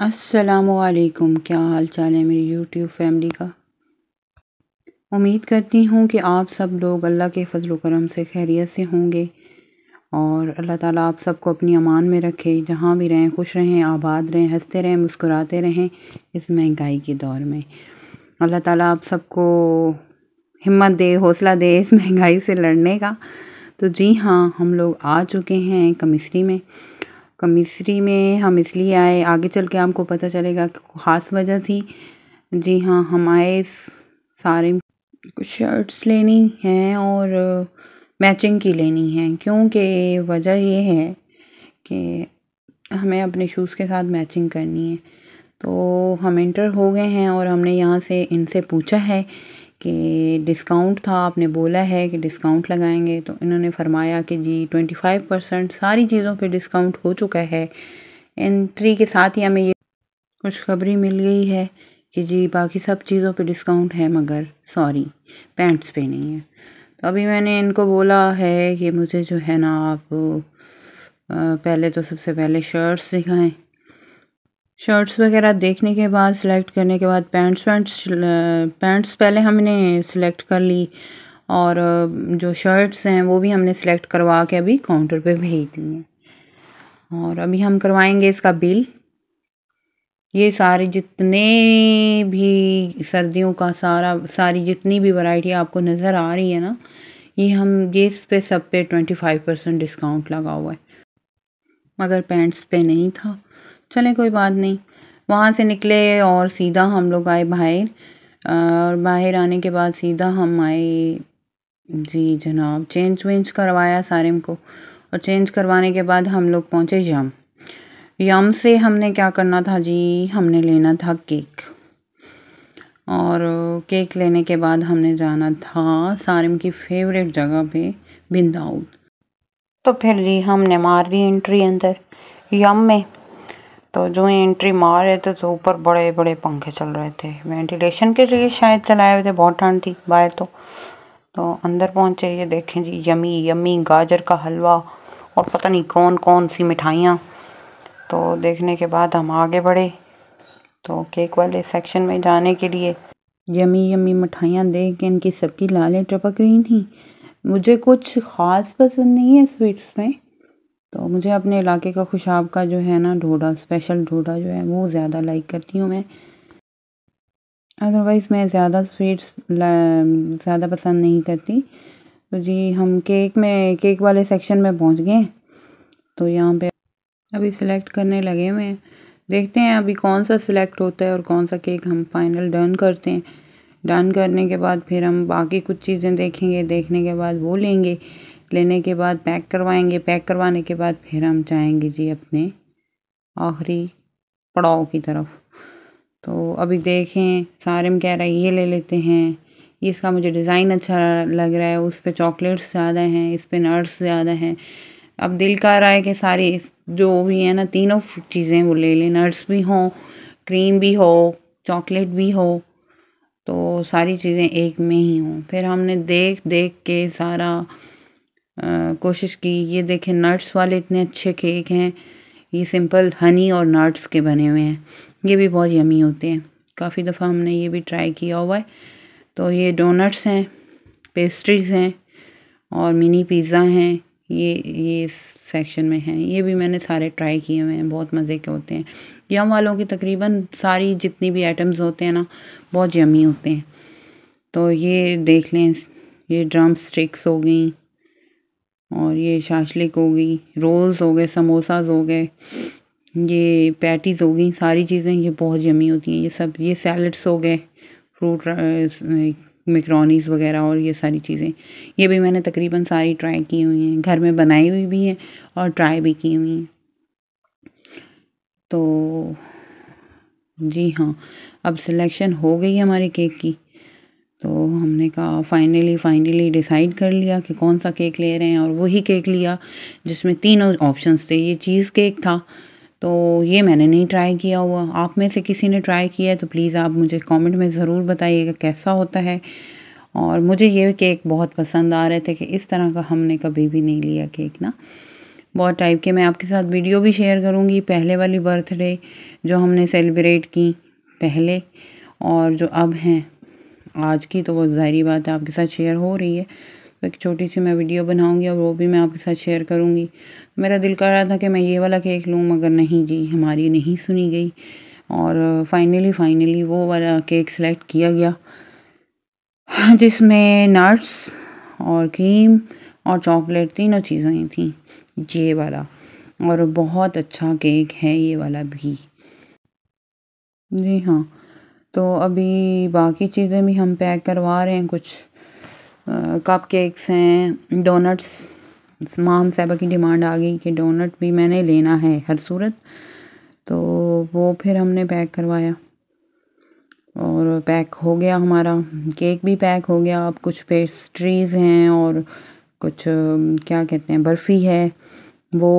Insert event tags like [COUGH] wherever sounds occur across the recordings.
असलकुम क्या हाल चाल है मेरी यूट्यूब फैमिली का उम्मीद करती हूँ कि आप सब लोग अल्लाह के फजल करम से खैरियत से होंगे और अल्लाह ताला आप सबको अपनी अमान में रखे जहाँ भी रहें खुश रहें आबाद रहें हंसते रहें मुस्कुराते रहें इस महंगाई के दौर में अल्लाह ताला आप सबको हिम्मत दे हौसला दे इस महंगाई से लड़ने का तो जी हाँ हम लोग आ चुके हैं कमिश्री में कमिश्री में हम इसलिए आए आगे चल के आपको पता चलेगा कि ख़ास वजह थी जी हाँ हम आए सारे कुछ शर्ट्स लेनी हैं और मैचिंग की लेनी है क्योंकि वजह ये है कि हमें अपने शूज़ के साथ मैचिंग करनी है तो हम इंटर हो गए हैं और हमने यहाँ से इनसे पूछा है कि डिस्काउंट था आपने बोला है कि डिस्काउंट लगाएंगे तो इन्होंने फरमाया कि जी ट्वेंटी फाइव परसेंट सारी चीज़ों पे डिस्काउंट हो चुका है एंट्री के साथ ही हमें ये खुशखबरी मिल गई है कि जी बाकी सब चीज़ों पे डिस्काउंट है मगर सॉरी पैंट्स पे नहीं है तो अभी मैंने इनको बोला है कि मुझे जो है ना आप पहले तो सबसे पहले शर्ट्स दिखाएँ शर्ट्स वगैरह देखने के बाद सिलेक्ट करने के बाद पैंट्स वैंट्स पैंट्स पहले हमने सिलेक्ट कर ली और जो शर्ट्स हैं वो भी हमने सिलेक्ट करवा के अभी काउंटर पे भेज दिए और अभी हम करवाएंगे इसका बिल ये सारे जितने भी सर्दियों का सारा सारी जितनी भी वैरायटी आपको नज़र आ रही है ना ये हम ये इस पे सब पे ट्वेंटी फाइव परसेंट डिस्काउंट लगा हुआ है मगर पैंट्स पे नहीं था चले कोई बात नहीं वहाँ से निकले और सीधा हम लोग आए बाहर और बाहर आने के बाद सीधा हम आए जी जनाब चेंज वेंज करवाया सारे को और चेंज करवाने के बाद हम लोग पहुँचे यम यम से हमने क्या करना था जी हमने लेना था केक और केक लेने के बाद हमने जाना था सारिम की फेवरेट जगह पे बिंदाउद तो फिर जी हमने मार दी एंट्री अंदर यम में तो जो एंट्री मार रहे थे तो ऊपर बड़े बड़े पंखे चल रहे थे वेंटिलेशन के लिए शायद चलाए हुए थे बहुत ठंड थी बाहर तो तो अंदर पहुंचे ये देखें जी यमी यमी गाजर का हलवा और पता नहीं कौन कौन सी मिठाइयाँ तो देखने के बाद हम आगे बढ़े तो केक वाले सेक्शन में जाने के लिए यमी यमी मिठाइयाँ देख के इनकी सबकी लालें टपक रही थी मुझे कुछ ख़ास पसंद नहीं है स्वीट्स में तो मुझे अपने इलाके का खुशाब का जो है ना ढोडा स्पेशल ढोडा जो है वो ज़्यादा लाइक करती हूँ मैं अदरवाइज़ मैं ज़्यादा स्वीट्स ज़्यादा पसंद नहीं करती तो जी हम केक में केक वाले सेक्शन में पहुँच गए तो यहाँ पे अभी सिलेक्ट करने लगे हुए हैं देखते हैं अभी कौन सा सिलेक्ट होता है और कौन सा केक हम फाइनल डन करते हैं डन करने के बाद फिर हम बाकी कुछ चीज़ें देखेंगे देखने के बाद वो लेंगे लेने के बाद पैक करवाएंगे पैक करवाने के बाद फिर हम जाएंगे जी अपने आखिरी पड़ाव की तरफ तो अभी देखें में कह रहा है ये ले लेते हैं इसका मुझे डिज़ाइन अच्छा लग रहा है उस पर चॉकलेट्स ज़्यादा हैं इस पर नट्स ज़्यादा हैं अब दिल कर रहा है कि सारी जो भी है ना तीनों चीज़ें वो ले लें नट्स भी हों क्रीम भी हो चॉकलेट भी हो तो सारी चीज़ें एक में ही हों फिर हमने देख देख के सारा कोशिश की ये देखें नट्स वाले इतने अच्छे केक हैं ये सिंपल हनी और नट्स के बने हुए हैं ये भी बहुत यमी होते हैं काफ़ी दफ़ा हमने ये भी ट्राई किया हुआ है तो ये डोनट्स हैं पेस्ट्रीज़ हैं और मिनी पिज़्ज़ा हैं ये ये इस सेक्शन में हैं ये भी मैंने सारे ट्राई किए हुए हैं बहुत मज़े के होते हैं यम वालों की तकरीबन सारी जितनी भी आइटम्स होते हैं ना बहुत यमी होते हैं तो ये देख लें ये ड्रम स्टिक्स हो गई और ये शाशलिक हो गई रोल्स हो गए समोसाज हो गए ये पैटीज़ हो गई सारी चीज़ें ये बहुत जमी होती हैं ये सब ये सैलड्स हो गए फ्रूट मैक्रोनीस वगैरह और ये सारी चीज़ें ये भी मैंने तकरीबन सारी ट्राई की हुई हैं घर में बनाई हुई भी हैं और ट्राई भी की हुई हैं तो जी हाँ अब सिलेक्शन हो गई हमारे केक की तो हमने कहा फाइनली फाइनली डिसाइड कर लिया कि कौन सा केक ले रहे हैं और वही केक लिया जिसमें तीनों ऑप्शंस थे ये चीज़ केक था तो ये मैंने नहीं ट्राई किया हुआ आप में से किसी ने ट्राई किया है तो प्लीज़ आप मुझे कमेंट में ज़रूर बताइएगा कैसा होता है और मुझे ये केक बहुत पसंद आ रहे थे कि इस तरह का हमने कभी भी नहीं लिया केक ना बहुत टाइप के मैं आपके साथ वीडियो भी शेयर करूँगी पहले वाली बर्थडे जो हमने सेलिब्रेट की पहले और जो अब हैं आज की तो वो ज़ाहरी बात है आपके साथ शेयर हो रही है तो एक छोटी सी मैं वीडियो बनाऊंगी और वो भी मैं आपके साथ शेयर करूंगी मेरा दिल कर रहा था कि मैं ये वाला केक लूँ मगर नहीं जी हमारी नहीं सुनी गई और फाइनली फाइनली वो वाला केक सेलेक्ट किया गया जिसमें नट्स और क्रीम और चॉकलेट तीनों चीज़ें थी ये वाला और बहुत अच्छा केक है ये वाला भी जी हाँ तो अभी बाकी चीज़ें भी हम पैक करवा रहे हैं कुछ कप केक्स हैं डोनट्स माम साहबा की डिमांड आ गई कि डोनट भी मैंने लेना है हर सूरत तो वो फिर हमने पैक करवाया और पैक हो गया हमारा केक भी पैक हो गया अब कुछ पेस्ट्रीज़ हैं और कुछ क्या कहते हैं बर्फ़ी है वो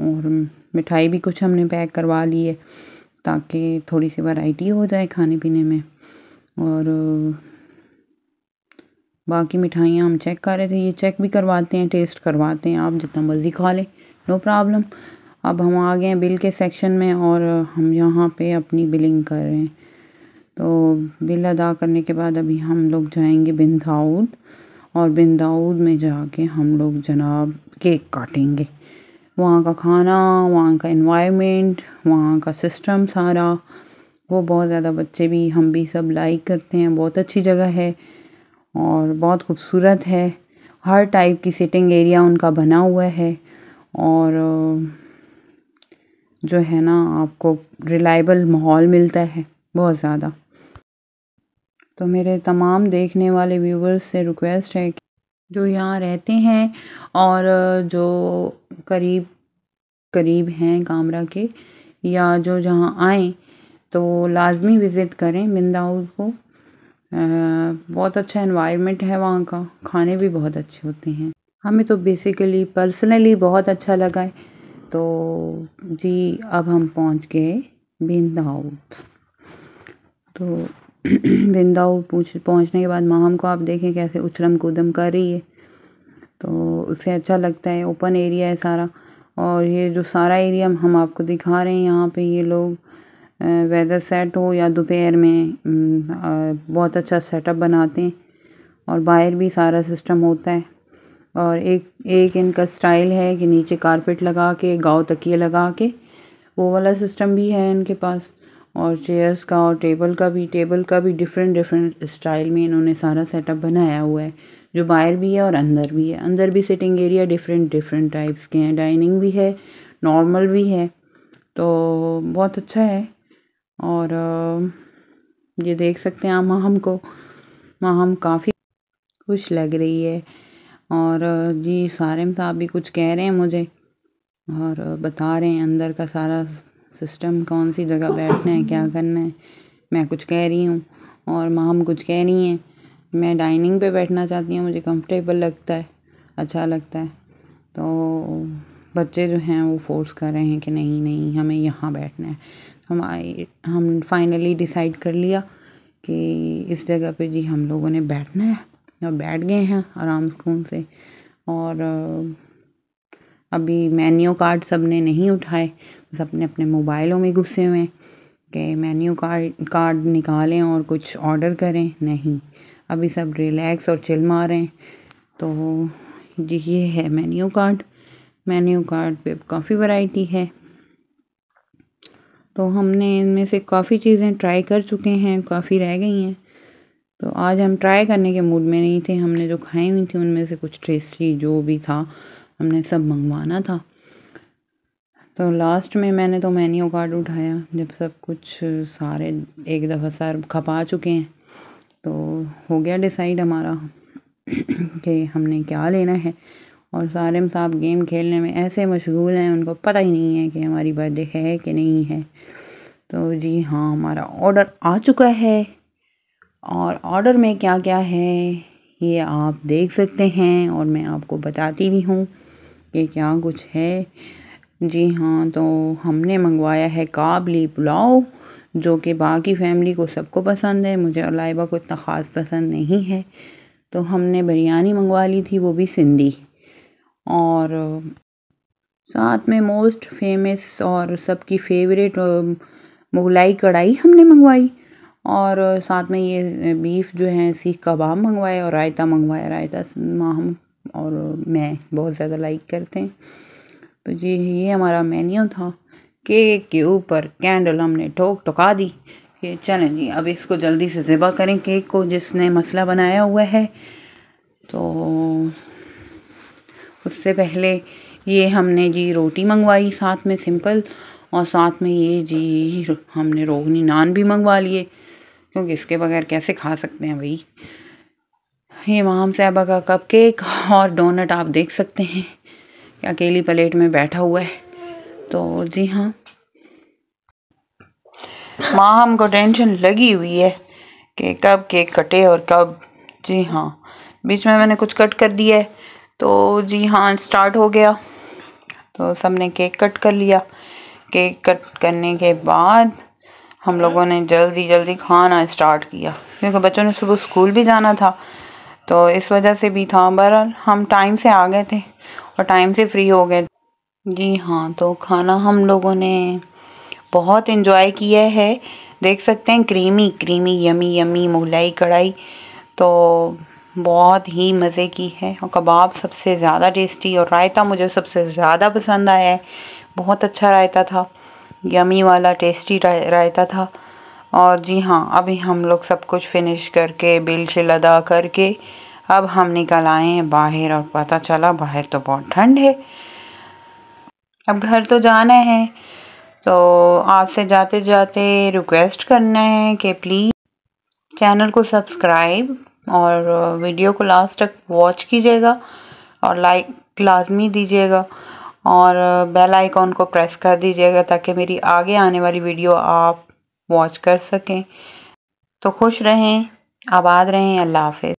और मिठाई भी कुछ हमने पैक करवा ली है ताकि थोड़ी सी वैरायटी हो जाए खाने पीने में और बाकी मिठाइयाँ हम चेक कर रहे थे ये चेक भी करवाते हैं टेस्ट करवाते हैं आप जितना मर्ज़ी खा लें नो प्रॉब्लम अब हम आ गए हैं बिल के सेक्शन में और हम यहाँ पे अपनी बिलिंग कर रहे हैं तो बिल अदा करने के बाद अभी हम लोग जाएंगे बिन और बिंदाऊद में जाके हम लोग जनाब केक काटेंगे वहाँ का खाना वहाँ का इन्वायरमेंट वहाँ का सिस्टम सारा वो बहुत ज़्यादा बच्चे भी हम भी सब लाइक करते हैं बहुत अच्छी जगह है और बहुत खूबसूरत है हर टाइप की सिटिंग एरिया उनका बना हुआ है और जो है ना आपको रिलायबल माहौल मिलता है बहुत ज़्यादा तो मेरे तमाम देखने वाले व्यूवर्स से रिक्वेस्ट है कि जो यहाँ रहते हैं और जो करीब करीब हैं कामरा के या जो जहाँ आए तो लाजमी विज़िट करें मिंदाउल को बहुत अच्छा इन्वायरमेंट है वहाँ का खाने भी बहुत अच्छे होते हैं हमें तो बेसिकली पर्सनली बहुत अच्छा लगा है तो जी अब हम पहुँच गए बिंदाउल तो [CLEARS THROAT] बिंदाव पूछ पहुँचने के बाद माहम को आप देखें कैसे उछलम कूदम कर रही है तो उसे अच्छा लगता है ओपन एरिया है सारा और ये जो सारा एरिया हम आपको दिखा रहे हैं यहाँ पे ये लोग वेदर सेट हो या दोपहर में बहुत अच्छा सेटअप बनाते हैं और बाहर भी सारा सिस्टम होता है और एक एक इनका स्टाइल है कि नीचे कारपेट लगा के गाँव तकिए लगा के वो वाला सिस्टम भी है इनके पास और चेयर्स का और टेबल का भी टेबल का भी डिफरेंट डिफरेंट स्टाइल में इन्होंने सारा सेटअप बनाया हुआ है जो बाहर भी है और अंदर भी है अंदर भी sitting area different different types के हैं डाइनिंग भी है नॉर्मल भी है तो बहुत अच्छा है और ये देख सकते हैं माहम को माहम काफ़ी खुश लग रही है और जी सारे साहब भी कुछ कह रहे हैं मुझे और बता रहे हैं अंदर का सारा सिस्टम कौन सी जगह बैठना है क्या करना है मैं कुछ कह रही हूँ और माम कुछ कह रही हैं मैं डाइनिंग पे बैठना चाहती हूँ मुझे कंफर्टेबल लगता है अच्छा लगता है तो बच्चे जो हैं वो फोर्स कर रहे हैं कि नहीं नहीं हमें यहाँ बैठना है हम हम फाइनली डिसाइड कर लिया कि इस जगह पे जी हम लोगों ने बैठना है और बैठ गए हैं आराम सुकून से और अभी मैन्यू कार्ड सब ने नहीं उठाए सबने अपने मोबाइलों में घुसे हुए हैं कि मेन्यू कार्ड कार्ड निकालें और कुछ ऑर्डर करें नहीं अभी सब रिलैक्स और चिल मारें तो जी ये है मेन्यू कार्ड मेन्यू कार्ड पे काफ़ी वैरायटी है तो हमने इनमें से काफ़ी चीज़ें ट्राई कर चुके हैं काफ़ी रह गई हैं तो आज हम ट्राई करने के मूड में नहीं थे हमने जो खाई हुई थी उनमें से कुछ टेस्टी जो भी था हमने सब मंगवाना था तो लास्ट में मैंने तो मैन्यू कार्ड उठाया जब सब कुछ सारे एक दफ़ा सर खपा चुके हैं तो हो गया डिसाइड हमारा [CLEARS THROAT] कि हमने क्या लेना है और सारे साहब गेम खेलने में ऐसे मशगूल हैं उनको पता ही नहीं है कि हमारी बर्थडे है कि नहीं है तो जी हाँ हमारा ऑर्डर आ चुका है और ऑर्डर में क्या क्या है ये आप देख सकते हैं और मैं आपको बताती भी हूँ कि क्या कुछ है जी हाँ तो हमने मंगवाया है काबली पुलाव जो कि बाकी फैमिली को सबको पसंद है मुझे और लाइबा को इतना ख़ास पसंद नहीं है तो हमने बिरयानी मंगवा ली थी वो भी सिंधी और साथ में मोस्ट फेमस और सबकी फेवरेट मुगलाई कढ़ाई हमने मंगवाई और साथ में ये बीफ जो है सीख कबाब मंगवाया और रायता मंगवाया रायता हम और मैं बहुत ज़्यादा लाइक करते हैं तो जी ये हमारा मेन्यू था केक के ऊपर कैंडल हमने ठोक ठोका दी कि चलें जी अब इसको जल्दी से ज़िबा करें केक को जिसने मसला बनाया हुआ है तो उससे पहले ये हमने जी रोटी मंगवाई साथ में सिंपल और साथ में ये जी हमने रोगनी नान भी मंगवा लिए क्योंकि इसके बगैर कैसे खा सकते हैं भाई ये माम साहबा का कप केक और डोनट आप देख सकते हैं अकेली प्लेट में बैठा हुआ है तो जी हाँ माँ हमको टेंशन लगी हुई है कि कब केक कटे और कब जी हाँ बीच में मैंने कुछ कट कर दिया है तो जी हाँ स्टार्ट हो गया तो सबने केक कट कर लिया केक कट करने के बाद हम लोगों ने जल्दी जल्दी खाना स्टार्ट किया क्योंकि बच्चों ने सुबह स्कूल भी जाना था तो इस वजह से भी था बहरहाल हम टाइम से आ गए थे और टाइम से फ्री हो गए जी हाँ तो खाना हम लोगों ने बहुत इन्जॉय किया है देख सकते हैं creamy creamy yummy yummy Mughlai kadai तो बहुत ही मज़े की है और कबाब सबसे ज़्यादा टेस्टी और रायता मुझे सबसे ज़्यादा पसंद आया है बहुत अच्छा रायता था यमी वाला टेस्टी रायता था और जी हाँ अभी हम लोग सब कुछ फिनिश करके बिल शिल अदा करके अब हम निकल आए हैं बाहर और पता चला बाहर तो बहुत ठंड है अब घर तो जाना है तो आपसे जाते जाते रिक्वेस्ट करना है कि प्लीज़ चैनल को सब्सक्राइब और वीडियो को लास्ट तक वॉच कीजिएगा और लाइक लाजमी दीजिएगा और बेल आइकॉन को प्रेस कर दीजिएगा ताकि मेरी आगे आने वाली वीडियो आप वॉच कर सकें तो खुश रहें आबाद रहें अल्लाह हाफिज़